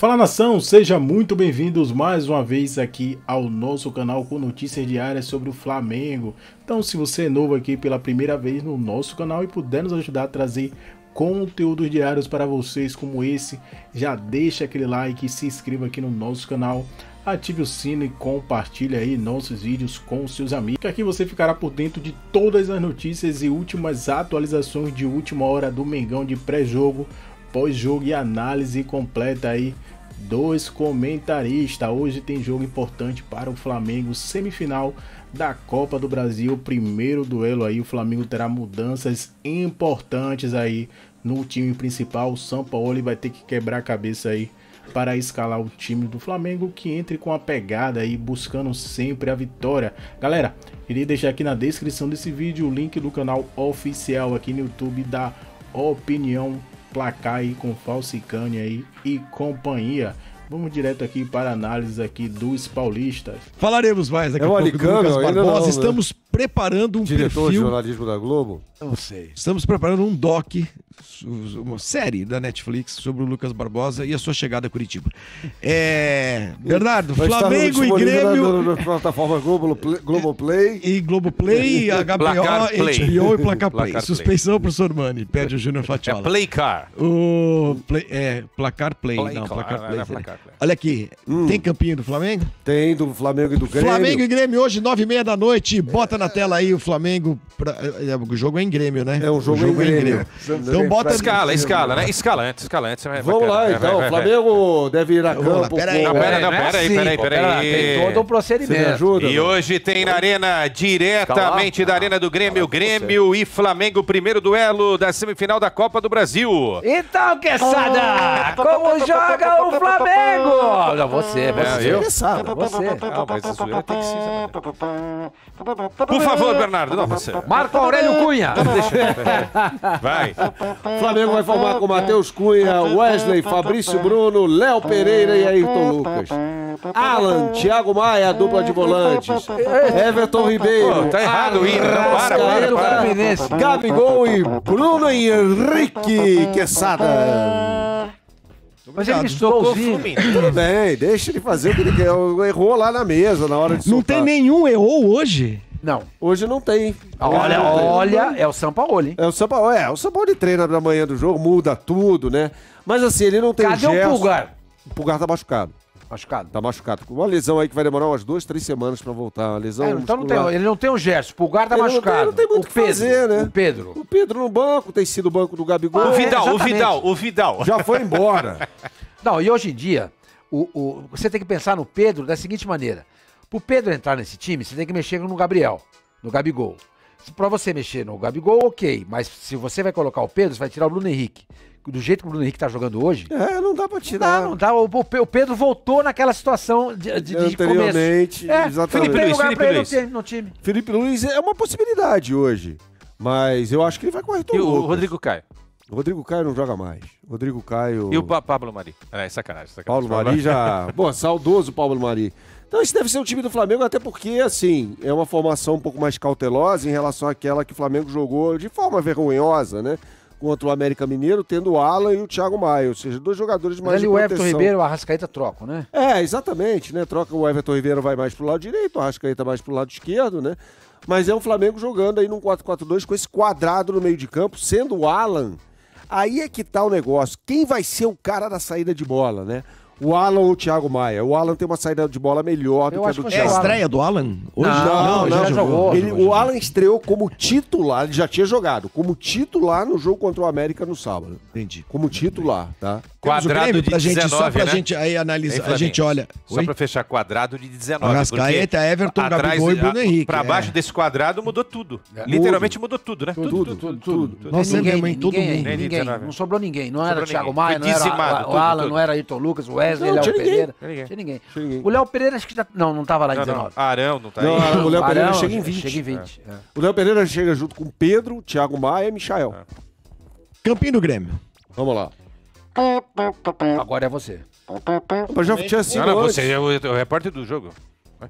Fala nação, seja muito bem-vindos mais uma vez aqui ao nosso canal com notícias diárias sobre o Flamengo. Então, se você é novo aqui pela primeira vez no nosso canal e puder nos ajudar a trazer conteúdos diários para vocês como esse, já deixa aquele like, se inscreva aqui no nosso canal, ative o sino e compartilhe aí nossos vídeos com seus amigos. Aqui você ficará por dentro de todas as notícias e últimas atualizações de última hora do Mengão de pré-jogo, pós-jogo e análise completa aí Dois comentaristas. Hoje tem jogo importante para o Flamengo, semifinal da Copa do Brasil, primeiro duelo aí. O Flamengo terá mudanças importantes aí no time principal. O São Paulo vai ter que quebrar a cabeça aí para escalar o time do Flamengo que entre com a pegada e buscando sempre a vitória. Galera, queria deixar aqui na descrição desse vídeo o link do canal oficial aqui no YouTube da Opinião placar aí com Falsicane aí e companhia. Vamos direto aqui para a análise aqui dos paulistas. Falaremos mais daqui é a pouco. Alicano, Lucas Barbosa. Não, né? Estamos preparando um Diretor perfil... de jornalismo da Globo? Não sei. Estamos preparando um doc, uma série da Netflix sobre o Lucas Barbosa e a sua chegada a Curitiba. É... Bernardo, Vai tá Flamengo e Grêmio... Na plataforma Globo, Globoplay. E Globoplay, HBO, HBO e Placar Play. Placar Suspensão Play. pro Sormani, pede o Júnior Fatiola. É Playcar. O... Play, é, Placar Play. Play não, Placar é, Play. é placar play. Olha aqui, hum. tem campinho do Flamengo? Tem, do Flamengo e do Grêmio. Flamengo e Grêmio hoje, nove e meia da noite, bota na tela aí o Flamengo. Pra... o jogo é em Grêmio, né? É um jogo, jogo em, Grêmio. em Grêmio. Então bota. Escala, escala, né? Escala antes, escala antes. Vamos lá, então. O Flamengo deve ir a campo. Peraí, não, peraí, não, peraí, Tem todo um procedimento. Ajuda, e hoje tem na arena, diretamente da arena do Grêmio, Grêmio e Flamengo, primeiro duelo da semifinal da Copa do Brasil. Então, queçada, como joga o Flamengo? Não, você, você. Você. Calma, esse zoeira tem que ser. Por favor, Bernardo, não você. Marco Aurélio Cunha. Vai. Flamengo vai formar com Matheus Cunha, Wesley, Fabrício Bruno, Léo Pereira e Ayrton Lucas. Alan, Thiago Maia, dupla de volantes. Everton Ribeiro. Pô, tá errado, o Para, para, para, para. Gabigol e Bruno Henrique Queçada. Mas ele estocou o Tudo bem, deixa ele fazer o que ele quer. Errou lá na mesa na hora de soltar. Não tem nenhum errou hoje? Não, hoje não tem. Olha, não tem. olha, é o Sampaoli, hein? É o Sampaoli, é. O Sampaoli treina na manhã do jogo, muda tudo, né? Mas assim, ele não tem Cadê o, o Pulgar? O Pulgar tá machucado. Machucado? Tá machucado. Com uma lesão aí que vai demorar umas duas, três semanas pra voltar. Uma lesão. É, então não tem, ele não tem um gesto. O Pulgar tá ele machucado. Não tem, não tem muito o que Pedro, fazer, né? O Pedro. O Pedro no banco, tem sido o banco do Gabigol. Ah, o Vidal, é, o Vidal, o Vidal. Já foi embora. não, e hoje em dia, o, o, você tem que pensar no Pedro da seguinte maneira. Pro Pedro entrar nesse time, você tem que mexer no Gabriel, no Gabigol. Para você mexer no Gabigol, ok. Mas se você vai colocar o Pedro, você vai tirar o Bruno Henrique. Do jeito que o Bruno Henrique tá jogando hoje. É, não dá pra tirar. Não dá, não dá. O, Pedro voltou naquela situação de, de, de começo. É, exatamente. Felipe, Luiz, Felipe Luiz. No, time, no time. Felipe Luiz é uma possibilidade hoje. Mas eu acho que ele vai correr todo E o Rodrigo Caio? O Rodrigo Caio não joga mais. Rodrigo Caio. E o pa Pablo Mari. É, sacanagem, sacanagem. Paulo Mari já. Bom, saudoso Pablo Mari. Então esse deve ser o time do Flamengo, até porque, assim, é uma formação um pouco mais cautelosa em relação àquela que o Flamengo jogou de forma vergonhosa, né? Contra o América Mineiro, tendo o Alan e o Thiago Maia, ou seja, dois jogadores mais Ali de proteção. o Everton Ribeiro e o Arrascaeta trocam, né? É, exatamente, né? Troca o Everton Ribeiro vai mais pro lado direito, o Arrascaeta mais pro lado esquerdo, né? Mas é o Flamengo jogando aí num 4-4-2 com esse quadrado no meio de campo, sendo o Alan. Aí é que tá o negócio. Quem vai ser o cara da saída de bola, né? o Alan ou o Thiago Maia. O Alan tem uma saída de bola melhor eu do que a do Thiago. É a estreia do Alan? Hoje não, não, não, não jogou. Ele, o Alan estreou como titular, ele já tinha jogado, como titular no jogo contra o América no sábado. Entendi. Como titular, tá? Quadrado Grêmio, de pra 19, gente, só pra né? gente aí analisar, a gente olha... Só Oi? pra fechar, quadrado de 19. Arrascaeta, Everton, atrás, Gabigol e Bruno Henrique. Pra é. baixo é. desse quadrado mudou tudo. É. Literalmente mudou tudo, né? Tudo, tudo, tudo. tudo, tudo. Nossa, ninguém, é ninguém, todo mundo. Ninguém, não sobrou ninguém. Não era Thiago Maia, não era o Alan, não era Ayrton Lucas, o Everton. Wesley, Léo Pereira. Ninguém. Tinha ninguém. Tinha ninguém. O Léo Pereira acho que já. Não, não tava lá em 19. Não. Arão não tá não, aí. Não, o Léo Pereira chega em 20. Chega em 20. É. É. O Léo Pereira chega junto com Pedro, Thiago Maia e Michael. É. Campinho do Grêmio. Vamos lá. Agora é você. Mas já tinha sido. Não, não, você é o repórter do jogo.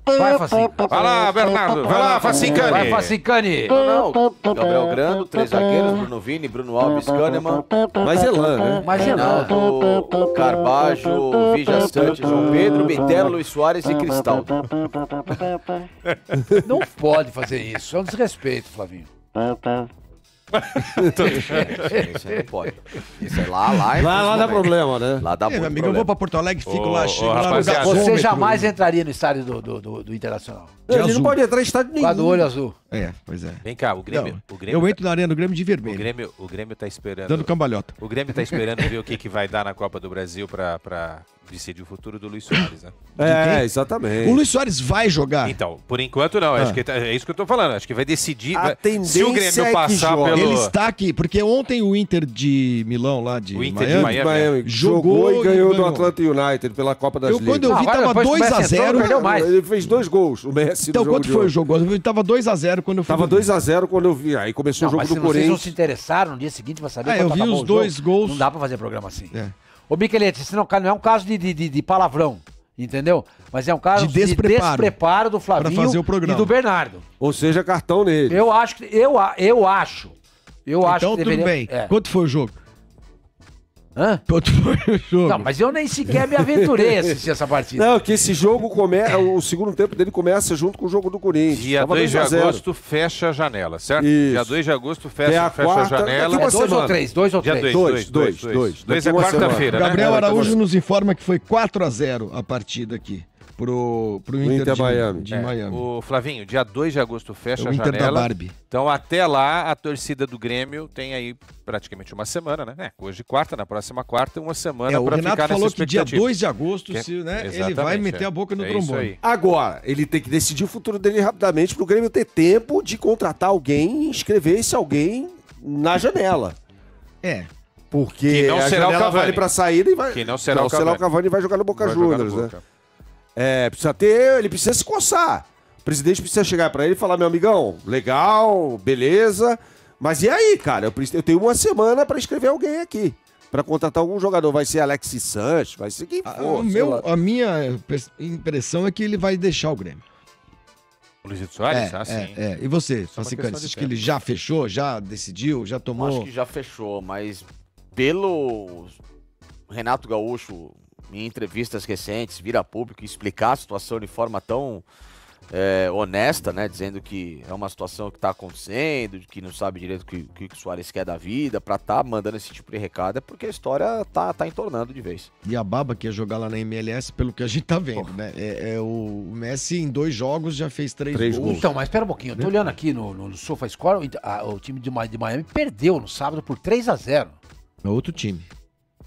Vai, Facicane. Vai lá, Bernardo. Vai lá, Facicane. Vai, Facicane. Não, não. Gabriel Grando, três zagueiros, Bruno Vini, Bruno Alves, Kahneman. Mais Elan, é né? Mais é Elan. Carbajo, Vija Santos, João Pedro, Bitero, Luiz Soares e Cristal. Não pode fazer isso. É um desrespeito, Flavinho. isso aí não pode. Isso lá, lá é Lá, lá dá problema, né? Lá dá problema é, amigo, eu vou pra Porto Alegre, fico lá, chego ô, lá. você jamais entraria no estádio do, do, do Internacional. Ele não pode entrar em estádio nenhum. Lá do olho azul. É, pois é. Vem cá, o Grêmio. Não, o Grêmio eu tá entro na arena do Grêmio de vermelho. O Grêmio, o Grêmio tá esperando. Dando cambalhota. O Grêmio tá esperando ver o que, que vai dar na Copa do Brasil pra, pra decidir o futuro do Luiz Soares, né? É, exatamente. O Luiz Soares vai jogar. Então, por enquanto não. Ah. Acho que tá, é isso que eu tô falando. Acho que vai decidir. A se o Grêmio é passar pelo. Ele está aqui, porque ontem o Inter de Milão, lá de. O Inter Miami, de Miami, é. Miami jogou, jogou, e ganhou, do Atlanta United pela Copa das eu, Ligas. Quando eu vi, ah, tava 2x0. Ele fez dois gols, o Messi. Então, quanto foi o jogo? tava 2x0 quando eu fui. Tava 2x0 quando eu vi. Aí começou não, o jogo do Corinthians. Vocês não se interessaram no dia seguinte ah, pra saber ah, eu vi os dois jogo. gols. Não dá pra fazer programa assim. É. Ô, Miquelete, esse não, é não é um caso de, de, de palavrão. Entendeu? Mas é um caso de despreparo, de despreparo do Flavinho e do Bernardo. Ou seja, cartão nele. Eu acho que. Eu, eu acho. Eu então, acho que. Então, tudo deveria... bem. É. Quanto foi o jogo? Hã? o jogo? Não, mas eu nem sequer me aventurei a assistir essa partida. Não, que esse jogo começa. O segundo tempo dele começa junto com o jogo do Corinthians. Dia 2 de agosto fecha a janela, certo? Isso. Dia 2 de agosto fecha, a, fecha quarta, a janela. Daqui é dois ou três, dois ou três. Dia 2, 2, 2. 2 é quarta-feira, né? Gabriel Araújo nos informa que foi 4 a 0 a partida aqui pro, pro Inter, Inter de, Miami. De é, O Flavinho, dia 2 de agosto fecha é o Inter a janela. Da Barbie. Então até lá a torcida do Grêmio tem aí praticamente uma semana, né? É, hoje quarta, na próxima quarta, uma semana é, para ficar nessa falou que dia 2 de agosto, que, se, né, ele vai é. meter a boca no é trombone. Agora, ele tem que decidir o futuro dele rapidamente pro Grêmio ter tempo de contratar alguém, inscrever esse alguém na janela. É, porque Quem não será o Cavani para saída e vai. Quem não será, não, o, Cavani. o Cavani vai jogar no Boca vai Juniors, no né? Boca. né? É, precisa ter, ele precisa se coçar. O presidente precisa chegar para ele e falar: meu amigão, legal, beleza. Mas e aí, cara? Eu, eu tenho uma semana para escrever alguém aqui. Para contratar algum jogador, vai ser Alexis Sanches, vai ser quem ah, for. A, meu, a minha impressão é que ele vai deixar o Grêmio. O Luiz Soares? É, ah, é, sim. É, é. E você, Facicante, acha que ele já fechou, já decidiu, já tomou? Eu acho que já fechou, mas pelo Renato Gaúcho em entrevistas recentes, vir a público e explicar a situação de forma tão é, honesta, né? Dizendo que é uma situação que está acontecendo, que não sabe direito o que, que, o Soares quer da vida, para estar tá mandando esse tipo de recado, é porque a história tá, tá entornando de vez. E a baba que ia jogar lá na MLS, pelo que a gente tá vendo, Porra. né? É, é, o Messi em dois jogos já fez três, três gols. gols. Então, mas espera um pouquinho, eu tô né? olhando aqui no, no, SofaScore, o time de, de Miami perdeu no sábado por 3 a 0 É outro time.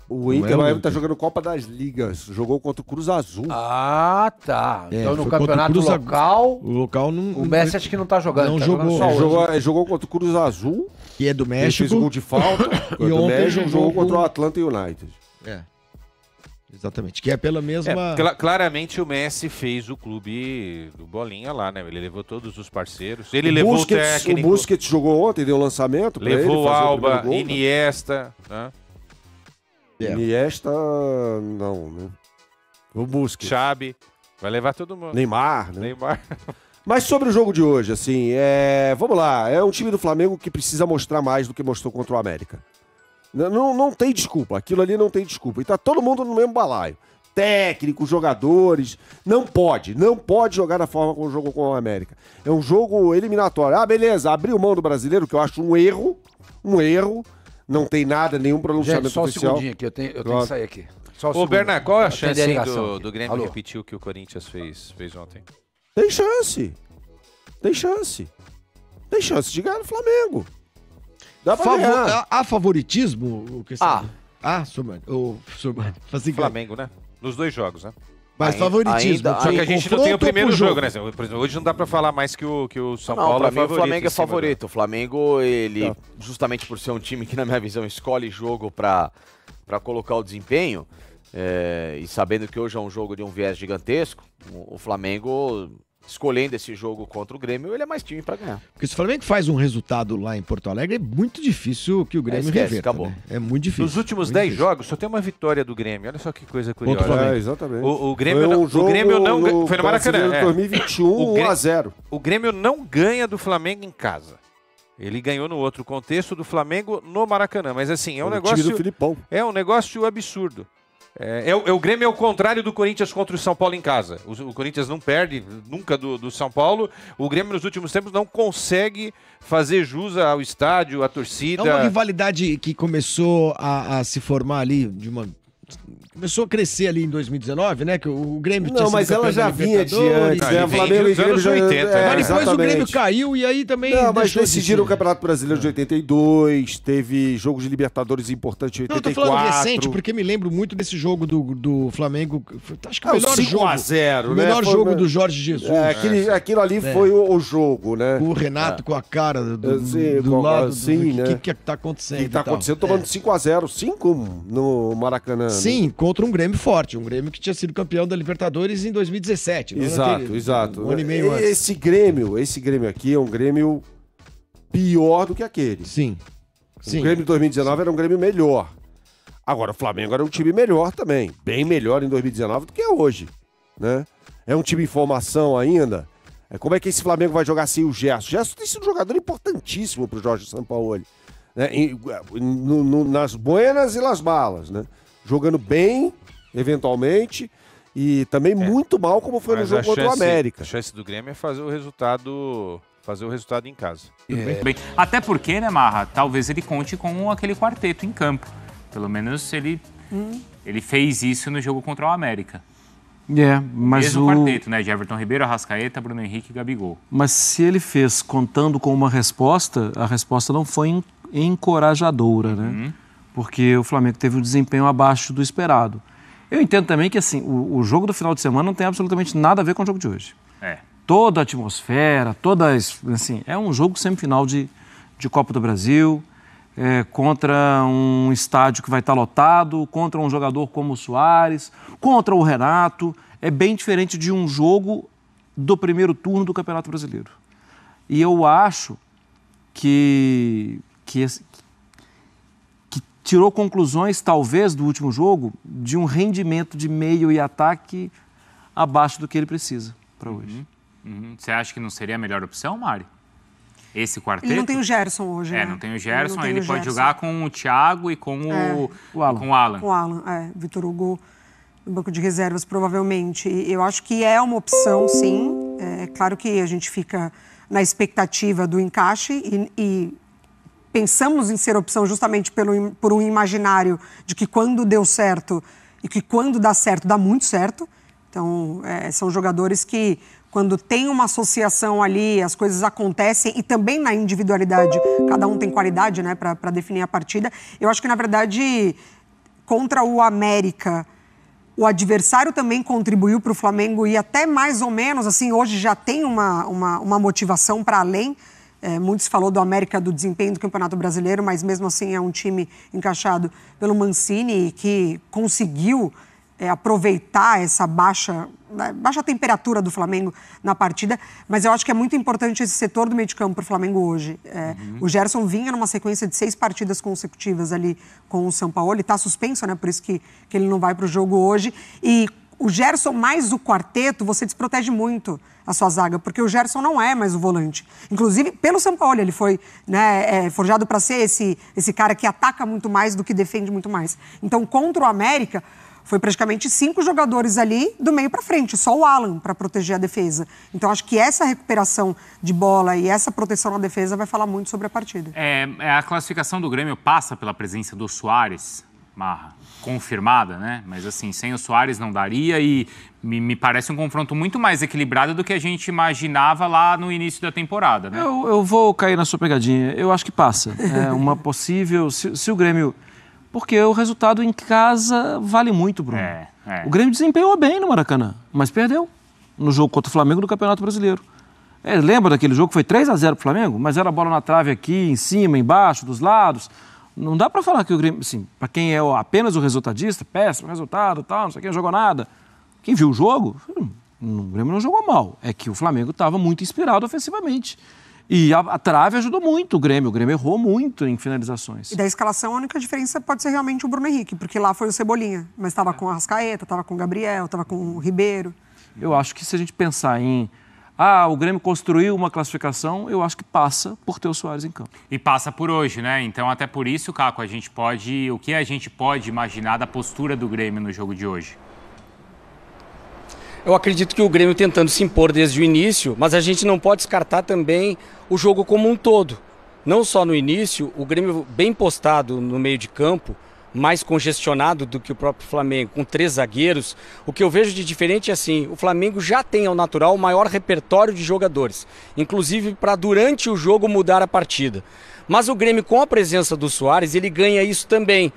O Inter é Miami tá jogando Copa das Ligas. Jogou contra o Cruz Azul. Ah, tá. É, então no campeonato local. O local não. O Messi acho que não tá jogando. Não tá jogou. Jogando jogou, jogou, contra o Cruz Azul. Que é do México. Ele fez gol de falta. e o ontem México, jogou o... contra o Atlanta United. É. Exatamente. Que é pela mesma. É, cl claramente o Messi fez o clube do Bolinha lá, né? Ele levou todos os parceiros. Ele o levou Busquets, o técnico. O Busquets jogou ontem, deu lançamento. Levou ele, Alba, o Alba, né? Iniesta. Né? Yeah. É. Niesta, não, né? O Busque. Xabi. Vai levar todo mundo. Neymar, né? Neymar. Mas sobre o jogo de hoje, assim, é... vamos lá. É um time do Flamengo que precisa mostrar mais do que mostrou contra o América. Não, não tem desculpa. Aquilo ali não tem desculpa. E tá todo mundo no mesmo balaio. técnico jogadores. Não pode. Não pode jogar da forma como jogou com o América. É um jogo eliminatório. Ah, beleza. Abriu mão do brasileiro, que eu acho um erro. Um erro não tem nada, nenhum pronunciamento Gente, só oficial. Só um segundinho aqui, eu tenho, eu tenho que sair aqui. Só um Ô, Bernard, qual é a chance do, do, Grêmio Alô. repetir o que o Corinthians fez, fez ontem? Tem chance. Tem chance. Tem chance de ganhar no Flamengo. Dá pra Favor, ganhar. É, há favoritismo? O que ah. Ah, Sumani. Oh, Sumani. Flamengo, né? Nos dois jogos, né? Mas favoritismo. Ainda, só que a gente não tem o primeiro jogo, jogo, né? Por exemplo, hoje não dá pra falar mais que o, que o São não, Paulo é favorito. O Flamengo é favorito. Do... O Flamengo, ele, tá. justamente por ser um time que, na minha visão, escolhe jogo pra, pra colocar o desempenho, é, e sabendo que hoje é um jogo de um viés gigantesco, o Flamengo escolhendo esse jogo contra o Grêmio, ele é mais time para ganhar. Porque se o Flamengo faz um resultado lá em Porto Alegre, é muito difícil que o é, Grêmio é, esquece, reverta. Acabou. Né? É muito difícil. Nos últimos 10 jogos, só tem uma vitória do Grêmio. Olha só que coisa curiosa. Contra o Flamengo. É, exatamente. O, o Grêmio, foi um não, é. o Grêmio não no, foi no Maracanã. em 2021, o Grêmio, 1 a 0. O Grêmio não ganha do Flamengo em casa. Ele ganhou no outro contexto do Flamengo no Maracanã, mas assim, é um o negócio É um negócio absurdo. É, é, é, o Grêmio é o contrário do Corinthians contra o São Paulo em casa. O, o Corinthians não perde nunca do, do, São Paulo. O Grêmio nos últimos tempos não consegue fazer jus ao estádio, à torcida. É uma rivalidade que começou a, a se formar ali de uma começou a crescer ali em 2019, né? Que o, o Grêmio Não, tinha mas ela já vinha de antes, tá, né? Flamengo e Grêmio já... 80, é, é, Mas depois exatamente. o Grêmio caiu e aí também Não, mas decidiram o Campeonato Brasileiro de 82, teve jogo de Libertadores importante em 84. Não, eu tô falando recente porque me lembro muito desse jogo do, do Flamengo, acho que o melhor ah, é, jogo. 0, o melhor né? jogo foi... do Jorge Jesus. É, aquele, é. aquilo ali é. foi o, o, jogo, né? O Renato com a cara do, Sim, do lado, Sim, do, né? O que, que tá acontecendo? O que tá acontecendo? Tomando 5x0, 5 no Maracanã. Sim, né? contra um Grêmio forte, um Grêmio que tinha sido campeão da Libertadores em 2017. Exato, exato. Um ano e meio antes. Esse Grêmio, esse Grêmio aqui é um Grêmio pior do que aquele. Sim. Sim. O Grêmio de 2019 Sim. era um Grêmio melhor. Agora, o Flamengo era um time melhor também, bem melhor em 2019 do que é hoje, né? É um time em formação ainda. É, como é que esse Flamengo vai jogar sem o Gerson? O Gerson tem sido um jogador importantíssimo para o Jorge Sampaoli. Né? E, eh, no, no, nas buenas e nas balas, né? jogando bem, eventualmente, e também é. muito mal como foi Mas no jogo contra o América. A chance do Grêmio é fazer o resultado fazer o resultado em casa. É. Até porque, né, Marra? Talvez ele conte com aquele quarteto em campo. Pelo menos ele, hum. ele fez isso no jogo contra o América. É, mas Mesmo o... quarteto, né? De Everton Ribeiro, Arrascaeta, Bruno Henrique e Gabigol. Mas se ele fez contando com uma resposta, a resposta não foi encorajadora, né? Uhum porque o Flamengo teve um desempenho abaixo do esperado. Eu entendo também que assim, o, o jogo do final de semana não tem absolutamente nada a ver com o jogo de hoje. É. Toda a atmosfera, todas. Assim, é um jogo semifinal de, de Copa do Brasil, é, contra um estádio que vai estar lotado, contra um jogador como o Soares, contra o Renato. É bem diferente de um jogo do primeiro turno do Campeonato Brasileiro. E eu acho que, que, tirou conclusões, talvez, do último jogo, de um rendimento de meio e ataque abaixo do que ele precisa para uhum. hoje. Uhum. Você acha que não seria a melhor opção, Mari? Esse quarteto? Ele não tem o Gerson hoje, É, né? não tem o Gerson, ele, ele o pode Gerson. jogar com o Thiago e com é, o, o Alan. Com o Alan, com o Alan é. Vitor Hugo no banco de reservas, provavelmente. Eu acho que é uma opção, sim. É claro que a gente fica na expectativa do encaixe e, e pensamos em ser opção justamente pelo, por um imaginário de que quando deu certo e que quando dá certo, dá muito certo. Então, é, são jogadores que, quando tem uma associação ali, as coisas acontecem e também na individualidade, cada um tem qualidade né, para definir a partida. Eu acho que, na verdade, contra o América. O adversário também contribuiu para o Flamengo e até mais ou menos, assim, hoje já tem uma, uma, uma motivação para além é, muitos falou do América do desempenho do Campeonato Brasileiro, mas mesmo assim é um time encaixado pelo Mancini que conseguiu é, aproveitar essa baixa, né, baixa temperatura do Flamengo na partida, mas eu acho que é muito importante esse setor do meio de campo para o Flamengo hoje. É, uhum. O Gerson vinha numa sequência de seis partidas consecutivas ali com o São Paulo, ele está suspenso, né? Por isso que, que ele não vai para o jogo hoje. E o Gerson mais o quarteto, você desprotege muito a sua zaga, porque o Gerson não é mais o volante. Inclusive, pelo São Paulo, ele foi né, é, forjado para ser esse, esse cara que ataca muito mais do que defende muito mais. Então, contra o América, foi praticamente cinco jogadores ali do meio para frente, só o Alan para proteger a defesa. Então acho que essa recuperação de bola e essa proteção na defesa vai falar muito sobre a partida. É, é a classificação do Grêmio passa pela presença do Soares, Marra? confirmada, né? Mas assim, sem o Soares não daria e me, me, parece um confronto muito mais equilibrado do que a gente imaginava lá no início da temporada, né? Eu, eu vou cair na sua pegadinha. Eu acho que passa. É uma possível. Se, se o Grêmio. Porque o resultado em casa vale muito, Bruno. É, é. O Grêmio desempenhou bem no Maracanã, mas perdeu no jogo contra o Flamengo do Campeonato Brasileiro. É, lembra daquele jogo que foi 3 a 0 pro Flamengo? Mas era bola na trave aqui, em cima, embaixo, dos lados. Não dá para falar que o Grêmio, assim, para quem é apenas o resultadista, péssimo resultado, tal, não sei quem jogou nada. Quem viu o jogo, hum, o Grêmio não jogou mal. É que o Flamengo estava muito inspirado ofensivamente. E a, a, trave ajudou muito o Grêmio. O Grêmio errou muito em finalizações. E da escalação, a única diferença pode ser realmente o Bruno Henrique, porque lá foi o Cebolinha. Mas estava é. com o Arrascaeta, estava com o Gabriel, estava com o Ribeiro. Eu acho que se a gente pensar em ah, o Grêmio construiu uma classificação, eu acho que passa por ter o Soares em campo. E passa por hoje, né? Então, até por isso, Caco, a gente pode. O que a gente pode imaginar da postura do Grêmio no jogo de hoje? Eu acredito que o Grêmio tentando se impor desde o início, mas a gente não pode descartar também o jogo como um todo. Não só no início, o Grêmio bem postado no meio de campo, mais congestionado do que o próprio Flamengo, com três zagueiros, o que eu vejo de diferente é assim: o Flamengo já tem ao natural o maior repertório de jogadores, inclusive para durante o jogo mudar a partida. Mas o Grêmio, com a presença do Soares, ele ganha isso também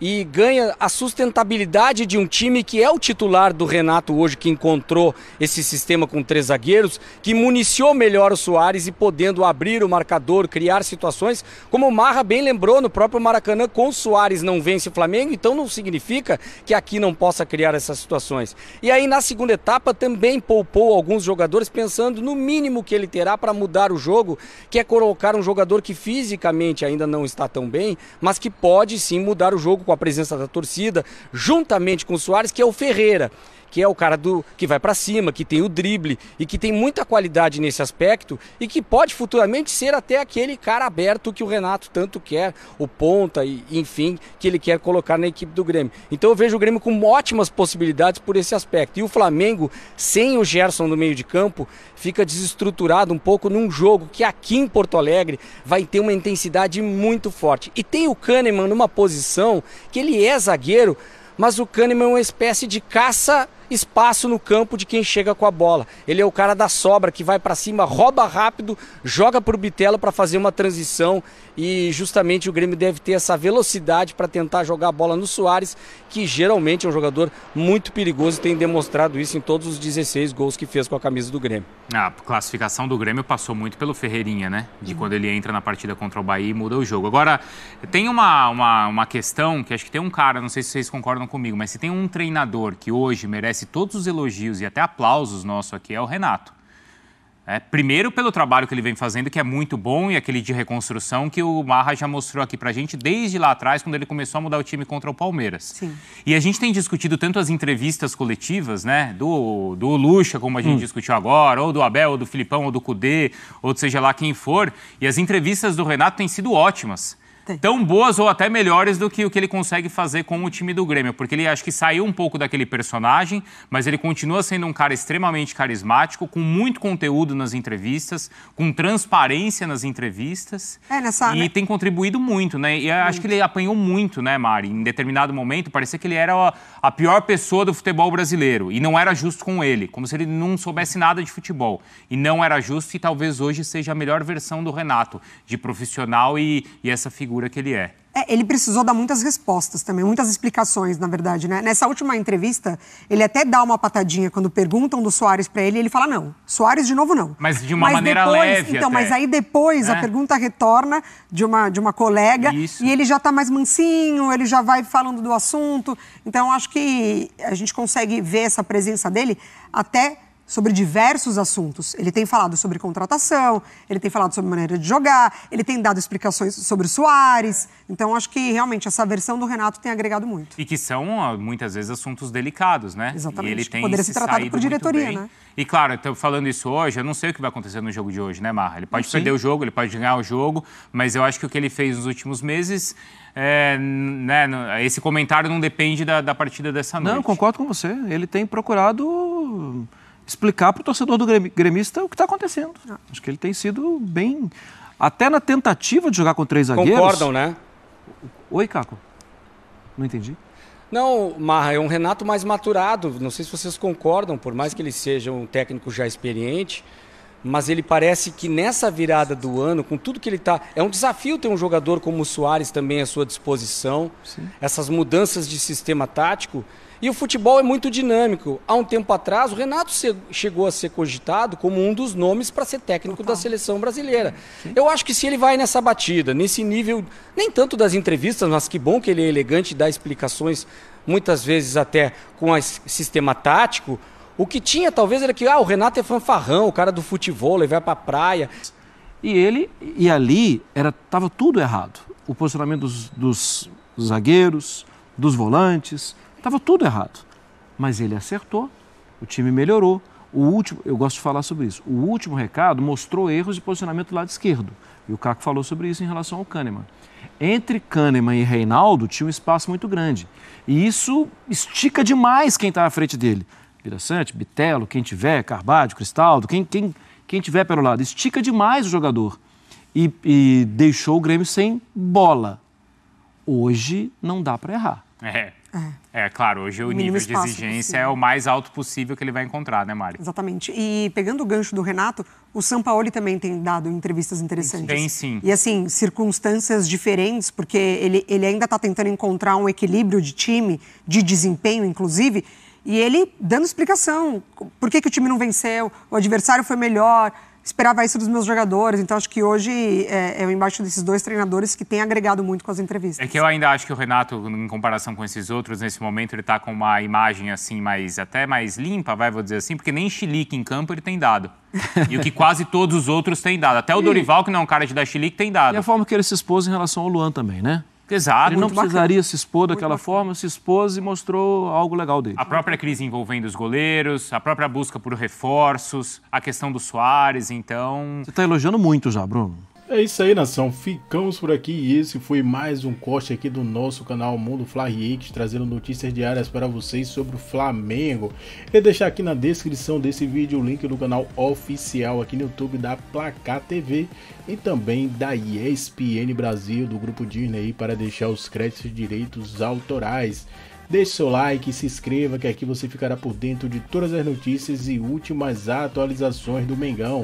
e ganha a sustentabilidade de um time que é o titular do Renato hoje, que encontrou esse sistema com três zagueiros, que municiou melhor o Soares e podendo abrir o marcador, criar situações, como o Marra bem lembrou no próprio Maracanã, com o Soares não vence o Flamengo, então não significa que aqui não possa criar essas situações. E aí na segunda etapa também poupou alguns jogadores pensando no mínimo que ele terá para mudar o jogo, que é colocar um jogador que fisicamente ainda não está tão bem, mas que pode sim mudar o jogo com a presença da torcida, juntamente com o Soares, que é o Ferreira que é o cara do que vai para cima, que tem o drible e que tem muita qualidade nesse aspecto e que pode futuramente ser até aquele cara aberto que o Renato tanto quer, o ponta e enfim, que ele quer colocar na equipe do Grêmio. Então eu vejo o Grêmio com ótimas possibilidades por esse aspecto. E o Flamengo, sem o Gerson no meio de campo, fica desestruturado um pouco num jogo que aqui em Porto Alegre vai ter uma intensidade muito forte. E tem o Kahneman numa posição que ele é zagueiro, mas o Kahneman é uma espécie de caça espaço no campo de quem chega com a bola. Ele é o cara da sobra que vai para cima, rouba rápido, joga para o Bitelo para fazer uma transição e justamente o Grêmio deve ter essa velocidade para tentar jogar a bola no Soares, que geralmente é um jogador muito perigoso e tem demonstrado isso em todos os 16 gols que fez com a camisa do Grêmio. A classificação do Grêmio passou muito pelo Ferreirinha, né? De quando ele entra na partida contra o Bahia e muda o jogo. Agora, tem uma, uma, uma questão que acho que tem um cara, não sei se vocês concordam comigo, mas se tem um treinador que hoje merece merece todos os elogios e até aplausos nosso aqui é o Renato. É, primeiro pelo trabalho que ele vem fazendo, que é muito bom, e aquele de reconstrução que o Marra já mostrou aqui pra gente desde lá atrás, quando ele começou a mudar o time contra o Palmeiras. Sim. E a gente tem discutido tanto as entrevistas coletivas, né? Do, do Lucha, como a gente hum. discutiu agora, ou do Abel, ou do Filipão, ou do Cudê, ou seja lá quem for. E as entrevistas do Renato têm sido ótimas tão boas ou até melhores do que o que ele consegue fazer com o time do Grêmio, porque ele acho que saiu um pouco daquele personagem, mas ele continua sendo um cara extremamente carismático, com muito conteúdo nas entrevistas, com transparência nas entrevistas. É, nessa, e né? tem contribuído muito, né? E acho que ele apanhou muito, né, Mari? Em determinado momento, parecia que ele era a, a pior pessoa do futebol brasileiro e não era justo com ele, como se ele não soubesse nada de futebol. E não era justo e talvez hoje seja a melhor versão do Renato, de profissional e, e essa figura figura que ele é. é. Ele precisou dar muitas respostas também, muitas explicações, na verdade. Né? Nessa última entrevista, ele até dá uma patadinha quando perguntam do Soares para ele, ele fala: não, Soares de novo não. Mas de uma mas maneira depois, leve. Então, até. mas aí depois é. a pergunta retorna de uma, de uma colega Isso. e ele já está mais mansinho, ele já vai falando do assunto. Então, acho que a gente consegue ver essa presença dele até sobre diversos assuntos. Ele tem falado sobre contratação, ele tem falado sobre maneira de jogar, ele tem dado explicações sobre o Soares. Então, acho que realmente essa versão do Renato tem agregado muito. E que são, muitas vezes, assuntos delicados, né? Exatamente. E ele tem Poderia se ser tratado por diretoria, né? E claro, estou falando isso hoje, eu não sei o que vai acontecer no jogo de hoje, né, Marra? Ele pode perder o jogo, ele pode ganhar o jogo, mas eu acho que o que ele fez nos últimos meses. É, né, esse comentário não depende da, da partida dessa noite. Não, concordo com você. Ele tem procurado explicar para o torcedor do gremista o que está acontecendo. Ah. Acho que ele tem sido bem. Até na tentativa de jogar com três Concordam, zagueiros. Concordam, né? Oi, Caco. Não entendi. Não, Marra, é um Renato mais maturado. Não sei se vocês concordam, por mais que ele seja um técnico já experiente, mas ele parece que nessa virada do ano, com tudo que ele está. É um desafio ter um jogador como o Soares também à sua disposição, Sim. essas mudanças de sistema tático. E o futebol é muito dinâmico. Há um tempo atrás, o Renato chegou a ser cogitado como um dos nomes para ser técnico Total. da seleção brasileira. Sim. Eu acho que se ele vai nessa batida, nesse nível, nem tanto das entrevistas, mas que bom que ele é elegante e dá explicações, muitas vezes até com o sistema tático o que tinha talvez era que ah, o Renato é fanfarrão, o cara do futebol, ele vai para a praia. E ele, e ali era tava tudo errado. O posicionamento dos, dos zagueiros, dos volantes, estava tudo errado. Mas ele acertou, o time melhorou. O último, eu gosto de falar sobre isso. O último recado mostrou erros de posicionamento do lado esquerdo. E o Caco falou sobre isso em relação ao Kahneman. Entre Kahneman e Reinaldo tinha um espaço muito grande. E isso estica demais quem está à frente dele interessante Bitelo, quem tiver, Carvalho, Cristaldo, quem, quem, quem tiver pelo lado. Estica demais o jogador e, e deixou o Grêmio sem bola. Hoje não dá para errar. É. É. é. claro, hoje o, o nível de exigência possível. é o mais alto possível que ele vai encontrar, né, Mário? Exatamente. E pegando o gancho do Renato, o Sampaoli também tem dado entrevistas interessantes. Tem sim. E assim, circunstâncias diferentes, porque ele, ele ainda está tentando encontrar um equilíbrio de time, de desempenho, inclusive. E ele dando explicação. Por que, que o time não venceu? O adversário foi melhor? Esperava isso dos meus jogadores. Então acho que hoje é, é embaixo desses dois treinadores que tem agregado muito com as entrevistas. É que eu ainda acho que o Renato, em comparação com esses outros, nesse momento ele está com uma imagem assim, mais até mais limpa, vai, vou dizer assim, porque nem chilique em campo ele tem dado. e o que quase todos os outros têm dado. Até o Dorival, que não é um cara de dar chilique, tem dado. E a forma que ele se expôs em relação ao Luan também, né? Exato. Ele não precisaria bacana. se expor muito daquela bacana. forma, se expôs e mostrou algo legal dele. A própria crise envolvendo os goleiros, a própria busca por reforços, a questão do Soares, então. Você está elogiando muito já, Bruno. É isso aí, nação. Ficamos por aqui e esse foi mais um corte aqui do nosso canal Mundo Flariate, trazendo notícias diárias para vocês sobre o Flamengo. E deixar aqui na descrição desse vídeo o link do canal oficial aqui no YouTube da Placar TV e também da ESPN Brasil, do grupo Disney, para deixar os créditos de direitos autorais. Deixe seu like, se inscreva que aqui você ficará por dentro de todas as notícias e últimas atualizações do Mengão.